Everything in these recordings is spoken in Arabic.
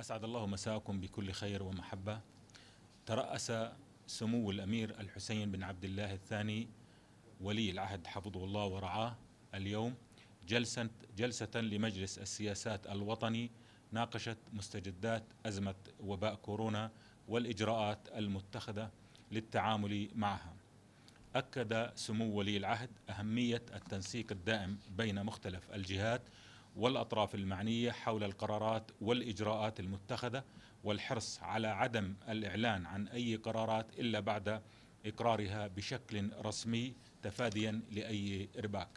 أسعد الله مساكم بكل خير ومحبة ترأس سمو الأمير الحسين بن عبد الله الثاني ولي العهد حفظه الله ورعاه اليوم جلسة, جلسة لمجلس السياسات الوطني ناقشت مستجدات أزمة وباء كورونا والإجراءات المتخذة للتعامل معها أكد سمو ولي العهد أهمية التنسيق الدائم بين مختلف الجهات والأطراف المعنية حول القرارات والإجراءات المتخذة والحرص على عدم الإعلان عن أي قرارات إلا بعد إقرارها بشكل رسمي تفاديا لأي إرباك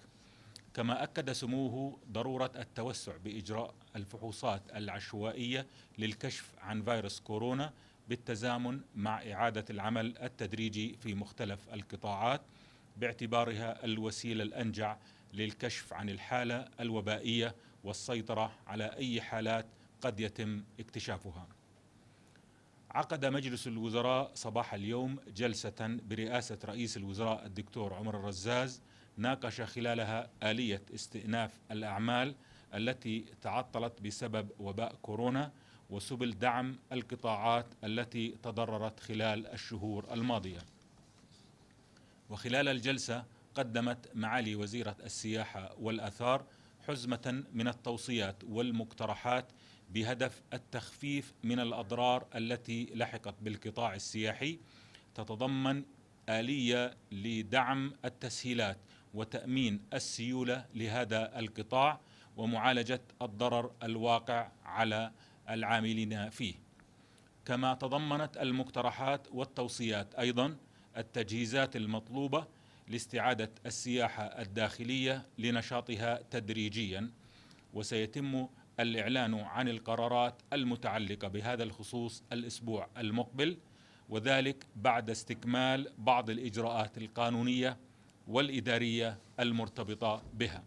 كما أكد سموه ضرورة التوسع بإجراء الفحوصات العشوائية للكشف عن فيروس كورونا بالتزامن مع إعادة العمل التدريجي في مختلف القطاعات باعتبارها الوسيلة الأنجع للكشف عن الحالة الوبائية والسيطرة على أي حالات قد يتم اكتشافها عقد مجلس الوزراء صباح اليوم جلسة برئاسة رئيس الوزراء الدكتور عمر الرزاز ناقش خلالها آلية استئناف الأعمال التي تعطلت بسبب وباء كورونا وسبل دعم القطاعات التي تضررت خلال الشهور الماضية وخلال الجلسة قدمت معالي وزيرة السياحة والآثار حزمة من التوصيات والمقترحات بهدف التخفيف من الأضرار التي لحقت بالقطاع السياحي تتضمن آلية لدعم التسهيلات وتأمين السيولة لهذا القطاع ومعالجة الضرر الواقع على العاملين فيه كما تضمنت المقترحات والتوصيات أيضا التجهيزات المطلوبة لاستعادة السياحة الداخلية لنشاطها تدريجيا وسيتم الإعلان عن القرارات المتعلقة بهذا الخصوص الأسبوع المقبل وذلك بعد استكمال بعض الإجراءات القانونية والإدارية المرتبطة بها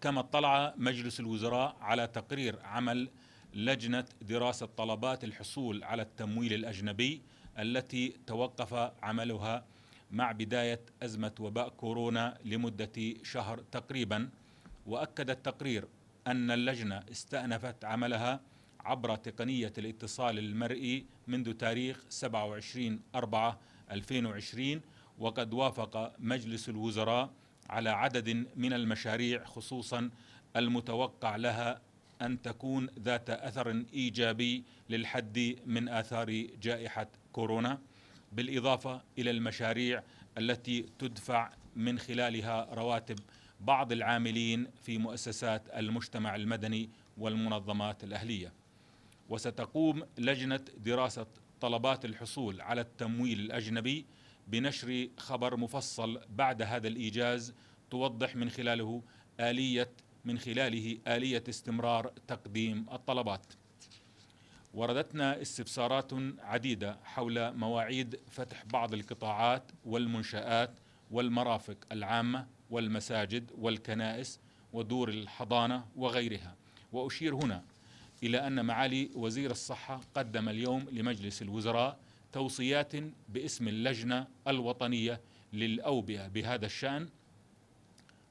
كما اطلع مجلس الوزراء على تقرير عمل لجنة دراسة طلبات الحصول على التمويل الأجنبي التي توقف عملها مع بداية أزمة وباء كورونا لمدة شهر تقريبا وأكد التقرير أن اللجنة استأنفت عملها عبر تقنية الاتصال المرئي منذ تاريخ 27 4 2020 وقد وافق مجلس الوزراء على عدد من المشاريع خصوصا المتوقع لها أن تكون ذات أثر إيجابي للحد من آثار جائحة كورونا بالإضافة إلى المشاريع التي تدفع من خلالها رواتب بعض العاملين في مؤسسات المجتمع المدني والمنظمات الأهلية وستقوم لجنة دراسة طلبات الحصول على التمويل الأجنبي بنشر خبر مفصل بعد هذا الإيجاز توضح من خلاله آلية من خلاله آلية استمرار تقديم الطلبات وردتنا استفسارات عديدة حول مواعيد فتح بعض القطاعات والمنشآت والمرافق العامة والمساجد والكنائس ودور الحضانة وغيرها وأشير هنا إلى أن معالي وزير الصحة قدم اليوم لمجلس الوزراء توصيات باسم اللجنة الوطنية للأوبئة بهذا الشأن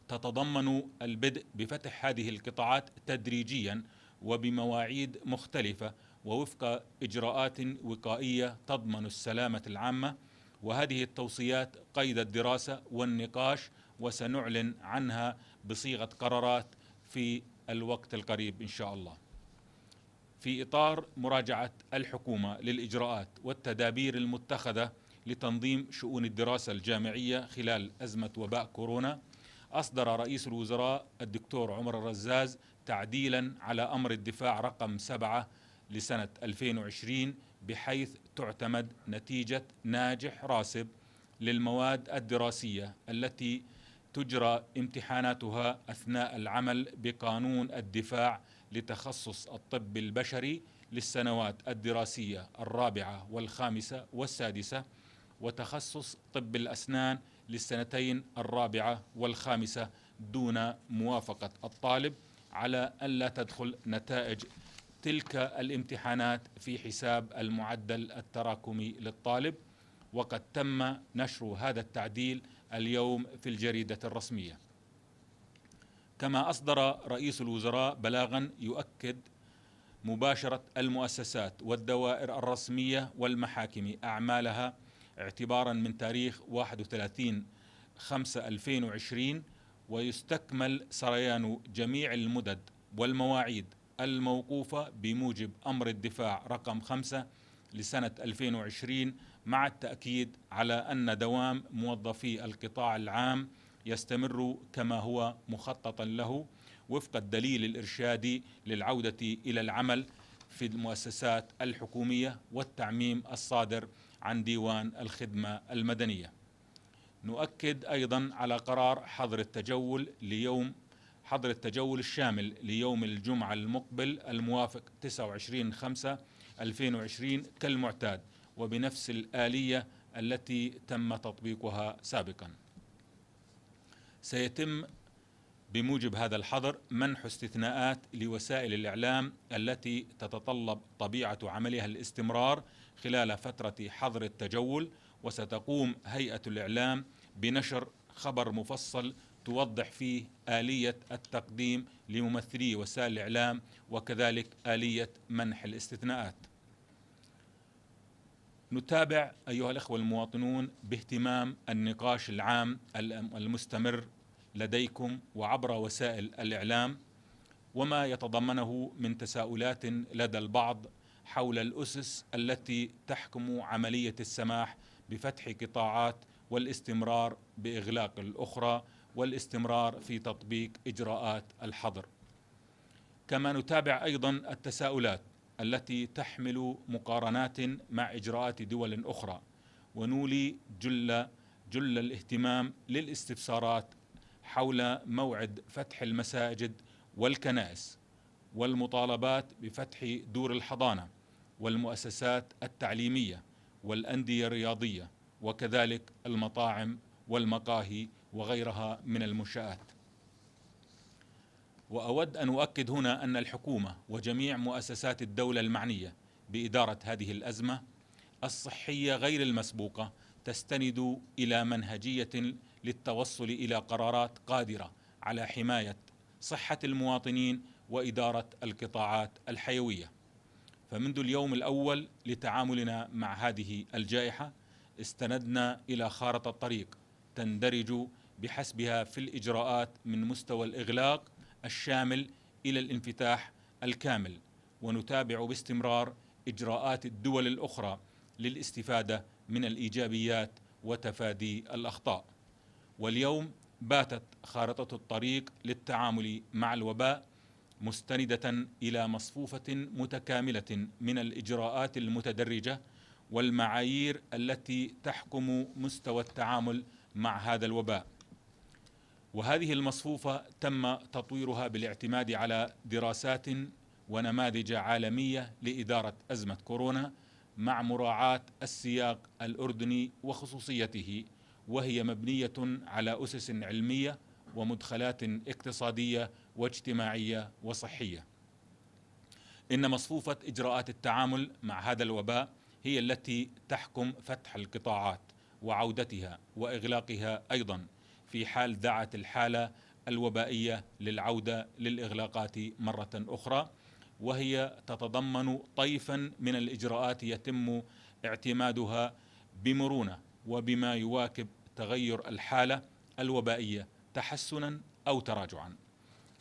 تتضمن البدء بفتح هذه القطاعات تدريجيا وبمواعيد مختلفة ووفق إجراءات وقائية تضمن السلامة العامة وهذه التوصيات قيد الدراسة والنقاش وسنعلن عنها بصيغة قرارات في الوقت القريب إن شاء الله في إطار مراجعة الحكومة للإجراءات والتدابير المتخذة لتنظيم شؤون الدراسة الجامعية خلال أزمة وباء كورونا أصدر رئيس الوزراء الدكتور عمر الرزاز تعديلا على أمر الدفاع رقم سبعه لسنة 2020 بحيث تعتمد نتيجة ناجح راسب للمواد الدراسية التي تجرى امتحاناتها أثناء العمل بقانون الدفاع لتخصص الطب البشري للسنوات الدراسية الرابعة والخامسة والسادسة وتخصص طب الأسنان للسنتين الرابعة والخامسة دون موافقة الطالب على ألا تدخل نتائج تلك الامتحانات في حساب المعدل التراكمي للطالب وقد تم نشر هذا التعديل اليوم في الجريدة الرسمية كما أصدر رئيس الوزراء بلاغا يؤكد مباشرة المؤسسات والدوائر الرسمية والمحاكم أعمالها اعتبارا من تاريخ 31 5 2020 ويستكمل سريان جميع المدد والمواعيد الموقوفة بموجب أمر الدفاع رقم خمسة لسنة 2020 مع التأكيد على أن دوام موظفي القطاع العام يستمر كما هو مخططا له وفق الدليل الإرشادي للعودة إلى العمل في المؤسسات الحكومية والتعميم الصادر عن ديوان الخدمة المدنية نؤكد أيضا على قرار حظر التجول ليوم حظر التجول الشامل ليوم الجمعة المقبل الموافق 29 5 2020 كالمعتاد وبنفس الآلية التي تم تطبيقها سابقا سيتم بموجب هذا الحظر منح استثناءات لوسائل الإعلام التي تتطلب طبيعة عملها الاستمرار خلال فترة حظر التجول وستقوم هيئة الإعلام بنشر خبر مفصل توضح فيه آلية التقديم لممثلي وسائل الإعلام وكذلك آلية منح الاستثناءات نتابع أيها الأخوة المواطنون باهتمام النقاش العام المستمر لديكم وعبر وسائل الإعلام وما يتضمنه من تساؤلات لدى البعض حول الأسس التي تحكم عملية السماح بفتح قطاعات والاستمرار بإغلاق الأخرى والاستمرار في تطبيق اجراءات الحظر. كما نتابع ايضا التساؤلات التي تحمل مقارنات مع اجراءات دول اخرى ونولي جل جل الاهتمام للاستفسارات حول موعد فتح المساجد والكنائس والمطالبات بفتح دور الحضانه والمؤسسات التعليميه والانديه الرياضيه وكذلك المطاعم والمقاهي وغيرها من المنشآت وأود أن أؤكد هنا أن الحكومة وجميع مؤسسات الدولة المعنية بإدارة هذه الأزمة الصحية غير المسبوقة تستند إلى منهجية للتوصل إلى قرارات قادرة على حماية صحة المواطنين وإدارة القطاعات الحيوية فمنذ اليوم الأول لتعاملنا مع هذه الجائحة استندنا إلى خارطة طريق تندرج بحسبها في الإجراءات من مستوى الإغلاق الشامل إلى الانفتاح الكامل ونتابع باستمرار إجراءات الدول الأخرى للاستفادة من الإيجابيات وتفادي الأخطاء واليوم باتت خارطة الطريق للتعامل مع الوباء مستندة إلى مصفوفة متكاملة من الإجراءات المتدرجة والمعايير التي تحكم مستوى التعامل مع هذا الوباء وهذه المصفوفة تم تطويرها بالاعتماد على دراسات ونماذج عالمية لإدارة أزمة كورونا مع مراعاة السياق الأردني وخصوصيته وهي مبنية على أسس علمية ومدخلات اقتصادية واجتماعية وصحية. إن مصفوفة إجراءات التعامل مع هذا الوباء هي التي تحكم فتح القطاعات وعودتها وإغلاقها أيضاً في حال دعت الحالة الوبائية للعودة للإغلاقات مرة أخرى وهي تتضمن طيفا من الإجراءات يتم اعتمادها بمرونة وبما يواكب تغير الحالة الوبائية تحسنا أو تراجعا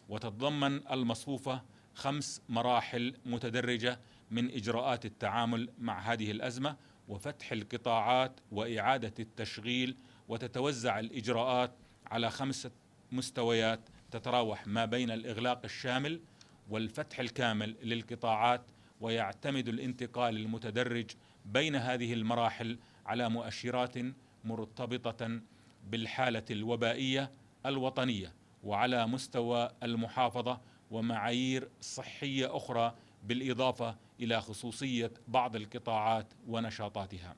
وتتضمن المصفوفة خمس مراحل متدرجة من إجراءات التعامل مع هذه الأزمة وفتح القطاعات وإعادة التشغيل وتتوزع الإجراءات على خمسة مستويات تتراوح ما بين الإغلاق الشامل والفتح الكامل للقطاعات ويعتمد الانتقال المتدرج بين هذه المراحل على مؤشرات مرتبطة بالحالة الوبائية الوطنية وعلى مستوى المحافظة ومعايير صحية أخرى بالإضافة إلى خصوصية بعض القطاعات ونشاطاتها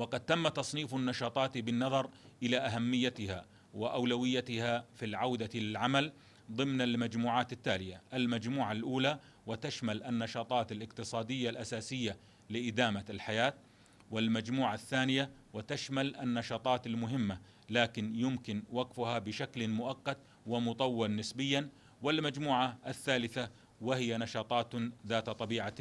وقد تم تصنيف النشاطات بالنظر إلى أهميتها وأولويتها في العودة للعمل ضمن المجموعات التالية المجموعة الأولى وتشمل النشاطات الاقتصادية الأساسية لإدامة الحياة والمجموعة الثانية وتشمل النشاطات المهمة لكن يمكن وقفها بشكل مؤقت ومطول نسبيا والمجموعة الثالثة وهي نشاطات ذات طبيعة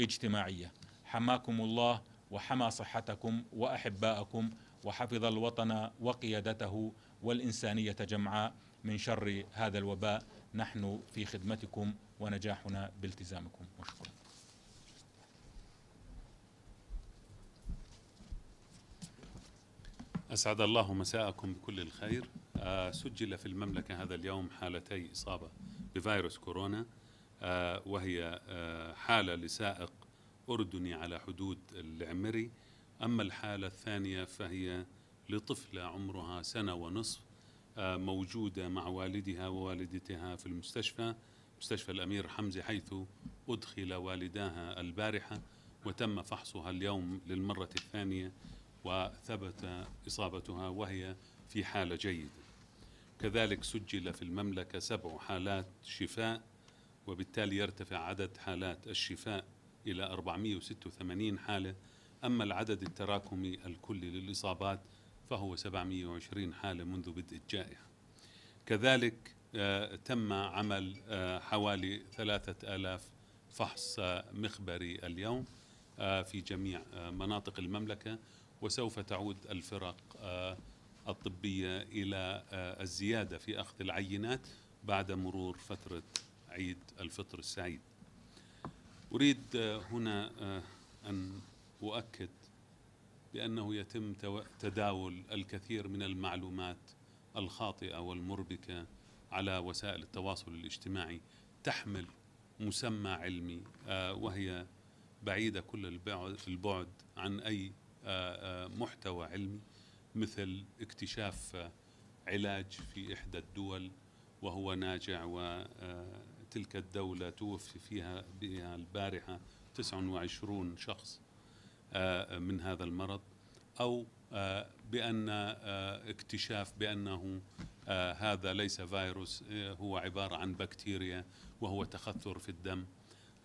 اجتماعية حماكم الله وحمى صحتكم وأحباءكم وحفظ الوطن وقيادته والإنسانية جمعاء من شر هذا الوباء نحن في خدمتكم ونجاحنا بالتزامكم وشكرا أسعد الله مساءكم بكل الخير آه، سجل في المملكة هذا اليوم حالتي إصابة بفيروس كورونا آه، وهي آه، حالة لسائق أردني على حدود العمري أما الحالة الثانية فهي لطفلة عمرها سنة ونصف آه، موجودة مع والدها ووالدتها في المستشفى مستشفى الأمير حمزة حيث أدخل والداها البارحة وتم فحصها اليوم للمرة الثانية وثبت إصابتها وهي في حالة جيدة كذلك سجل في المملكة سبع حالات شفاء وبالتالي يرتفع عدد حالات الشفاء إلى 486 حالة أما العدد التراكمي الكلي للإصابات فهو 720 حالة منذ بدء الجائحة كذلك آه، تم عمل آه، حوالي 3000 فحص آه، مخبري اليوم في جميع مناطق المملكة وسوف تعود الفرق الطبية إلى الزيادة في أخذ العينات بعد مرور فترة عيد الفطر السعيد أريد هنا آه، أن أؤكد بأنه يتم تداول الكثير من المعلومات الخاطئة والمربكة على وسائل التواصل الاجتماعي تحمل مسمى علمي آه، وهي بعيدة كل البعد عن أي آه، محتوى علمي مثل اكتشاف علاج في إحدى الدول وهو ناجع و تلك الدولة توفي فيها البارحة 29 شخص آه، من هذا المرض أو آه، بأن آه، اكتشاف بأنه هذا ليس فيروس هو عبارة عن بكتيريا وهو تخثر في الدم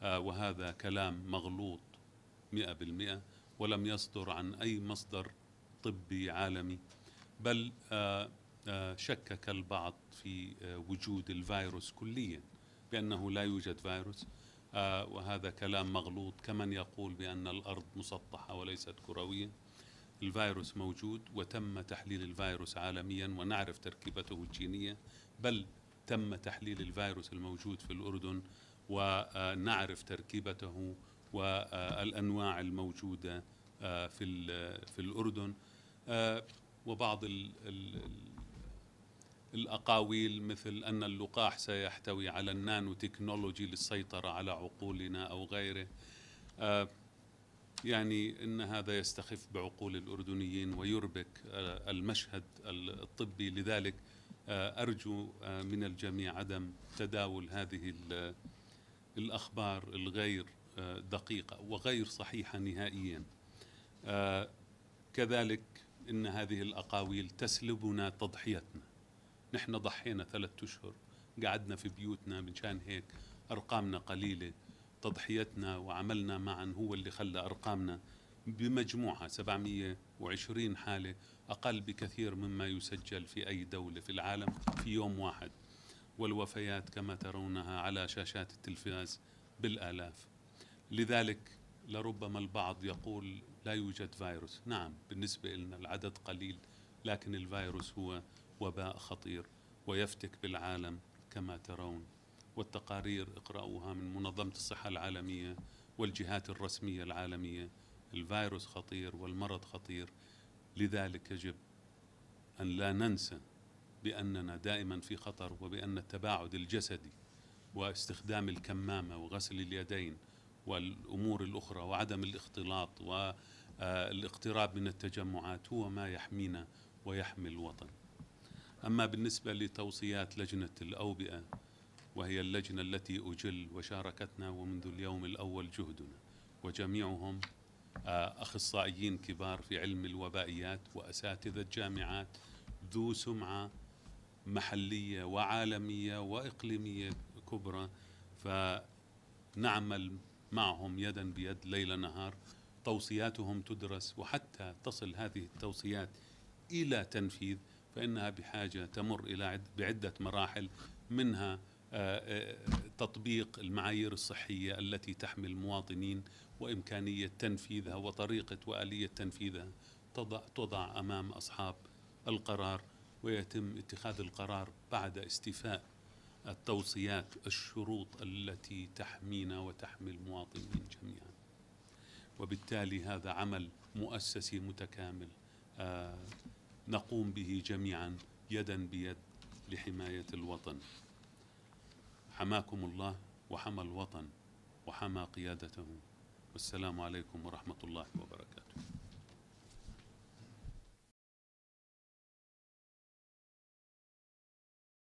وهذا كلام مغلوط مئة بالمئة ولم يصدر عن أي مصدر طبي عالمي بل شكك البعض في وجود الفيروس كليا بأنه لا يوجد فيروس آه وهذا كلام مغلوط كمن يقول بأن الأرض مسطحة وليست كروية الفيروس موجود وتم تحليل الفيروس عالميا ونعرف تركيبته الجينية بل تم تحليل الفيروس الموجود في الأردن ونعرف تركيبته والأنواع الموجودة آه، في في الأردن آه، وبعض الأقاويل مثل أن اللقاح سيحتوي على النانو تكنولوجي للسيطرة على عقولنا أو غيره آه، يعني ان هذا يستخف بعقول الاردنيين ويربك آه، المشهد الطبي لذلك آه، ارجو من الجميع عدم تداول هذه الاخبار الغير دقيقه وغير صحيحه نهائيا كذلك ان هذه الاقاويل تسلبنا تضحيتنا نحن ضحينا ثلاثة أشهر قعدنا في بيوتنا منشان هيك أرقامنا قليلة تضحيتنا وعملنا معا هو اللي خلى أرقامنا بمجموعها 720 حالة أقل بكثير مما يسجل في أي دولة في العالم في يوم واحد والوفيات كما ترونها على شاشات التلفاز بالآلاف لذلك لربما البعض يقول لا يوجد فيروس نعم بالنسبة لنا العدد قليل لكن الفيروس هو وباء خطير ويفتك بالعالم كما ترون والتقارير اقرأوها من منظمة الصحة العالمية والجهات الرسمية العالمية الفيروس خطير والمرض خطير لذلك يجب أن لا ننسى بأننا دائما في خطر وبأن التباعد الجسدي واستخدام الكمامة وغسل اليدين والأمور الأخرى وعدم الاختلاط والاقتراب من التجمعات هو ما يحمينا ويحمي الوطن أما بالنسبة لتوصيات لجنة الأوبئة وهي اللجنة التي أجل وشاركتنا ومنذ اليوم الأول جهدنا وجميعهم آه، أخصائيين كبار في علم الوبائيات وأساتذة جامعات ذو سمعة محلية وعالمية وإقليمية كبرى فنعمل معهم يدا بيد ليل نهار توصياتهم تدرس وحتى تصل هذه التوصيات إلى تنفيذ فإنها بحاجة تمر إلى بعدة مراحل منها آه، آه، تطبيق المعايير الصحية التي تحمي المواطنين وإمكانية تنفيذها وطريقة وآلية تنفيذها تضع, تضع أمام أصحاب القرار ويتم اتخاذ القرار بعد استيفاء التوصيات الشروط التي تحمينا وتحمي المواطنين جميعا وبالتالي هذا عمل مؤسسي متكامل آه نقوم به جميعا يدا بيد لحماية الوطن حماكم الله وحمى الوطن وحمى قيادته والسلام عليكم ورحمة الله وبركاته